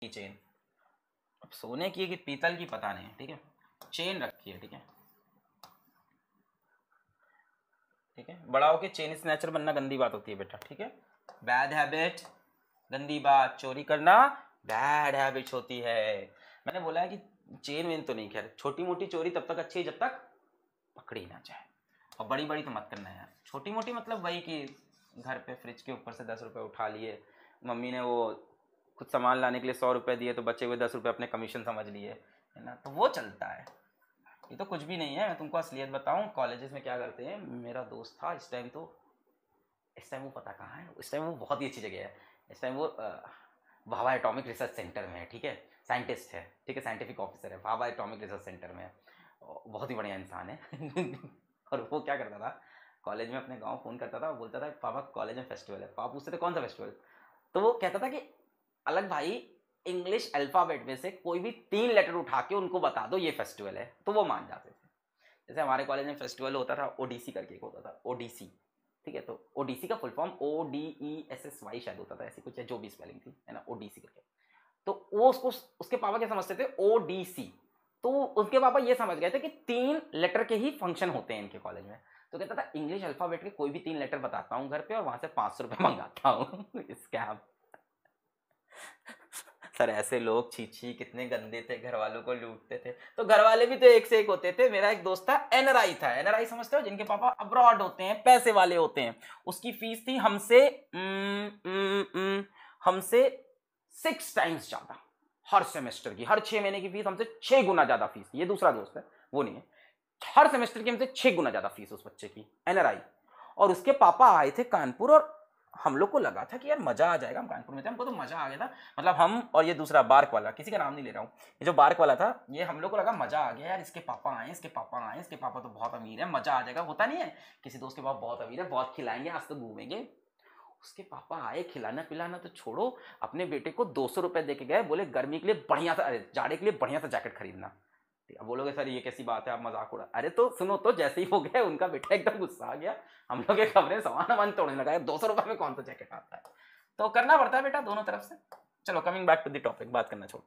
की चेन अब सोने की है कि पीतल की पता नहीं ठीक है चेन रखी है ठीक है ठीक है बड़ा होके चेन स्नेचर बनना गंदी बात होती है बेटा ठीक है बैड हैबिट गंदी बात चोरी करना बैड हैबिट होती है मैंने बोला है कि चेन वेन तो नहीं खेल छोटी मोटी चोरी तब तक अच्छी है जब तक पकड़ी ना जाए और बड़ी बड़ी तो मत करना यार छोटी मोटी मतलब वही कि घर पे फ्रिज के ऊपर से दस रुपये उठा लिए मम्मी ने वो कुछ सामान लाने के लिए सौ रुपये दिए तो बचे हुए दस रुपये अपने कमीशन समझ लिए है ना तो वो चलता है ये तो कुछ भी नहीं है मैं तुमको असलियत बताऊँ कॉलेजेस में क्या करते हैं मेरा दोस्त था इस टाइम तो इस टाइम वो पता कहाँ है इस टाइम वो बहुत ही अच्छी जगह है इस टाइम वो भाभा एटॉमिक रिसर्च सेंटर में है ठीक है साइंटिस्ट है ठीक है साइंटिफिक ऑफिसर है भाभा एटॉमिक रिसर्च सेंटर में है बहुत ही बढ़िया इंसान है और वो क्या करता था कॉलेज में अपने गाँव फ़ोन करता था बोलता था पापा कॉलेज में फेस्टिवल है पापा पूछते थे तो कौन सा फेस्टिवल तो वो कहता था कि अलग भाई इंग्लिश अल्फ़ाबेट में से कोई भी तीन लेटर उठा के उनको बता दो ये फेस्टिवल है तो वो मान जाते थे जैसे हमारे कॉलेज में फेस्टिवल होता था ओडीसी करके एक होता था ओडीसी ठीक है तो ओडीसी का full form O D E S S Y शायद होता था ऐसी कुछ है जो भी स्पेलिंग थी है ना ओडीसी करके तो वो उसको उसके पापा क्या समझते थे ओ डी सी तो उसके पापा ये समझ गए थे कि तीन लेटर के ही फंक्शन होते हैं इनके कॉलेज में तो कहता था इंग्लिश अल्फ़ाबेट के कोई भी तीन लेटर बताता हूँ घर पे और वहाँ से पाँच सौ रुपये मंगाता हूँ स्कैम सर ऐसे लोग छीछी कितने गंदे थे घर वालों को लूटते थे तो घर वाले भी तो एक से एक होते थे मेरा एक दोस्त था एनआरआई था एनआरआई समझते हो जिनके पापा अब्रॉड होते हैं पैसे वाले होते हैं उसकी फीस थी हमसे हमसे सिक्स टाइम्स ज़्यादा हर सेमेस्टर की हर छह महीने की फीस हमसे छह गुना ज़्यादा फीस ये दूसरा दोस्त है वो नहीं है हर सेमेस्टर की हमसे छह गुना ज़्यादा फीस उस बच्चे की एनआरआई और उसके पापा आए थे कानपुर और हम लोग को लगा था कि यार मज़ा आ जाएगा हम कानपुर में थे हमको तो मज़ा आ गया था मतलब हम और ये दूसरा बार्क वाला किसी का नाम नहीं ले रहा हूँ ये जो बार्क वाला था ये हम लोग को लगा मज़ा आ गया यार इसके पापा आए इसके पापा आए इसके पापा तो बहुत अमीर है मज़ा आ जाएगा होता नहीं है किसी दोस्त के पापा बहुत अमीर है बहुत खिलाएंगे आज तो घूमेंगे उसके पापा आए खिलाना पिलाना तो छोड़ो अपने बेटे को दो सौ रुपये दे के गए बोले गर्मी के लिए बढ़िया सा अरे जाड़े के लिए बढ़िया सा जैकेट खरीदना अब बोलोगे सर ये कैसी बात है आप मजाक उड़ा अरे तो सुनो तो जैसे ही हो गया उनका बेटा एकदम गुस्सा आ गया हम लोग एक कमरे सामान वामान तोड़ने लगा दो सौ रुपये में कौन सा जैकेट आता है तो करना पड़ता है बेटा दोनों तरफ से चलो coming back to the topic बात करना छोड़ते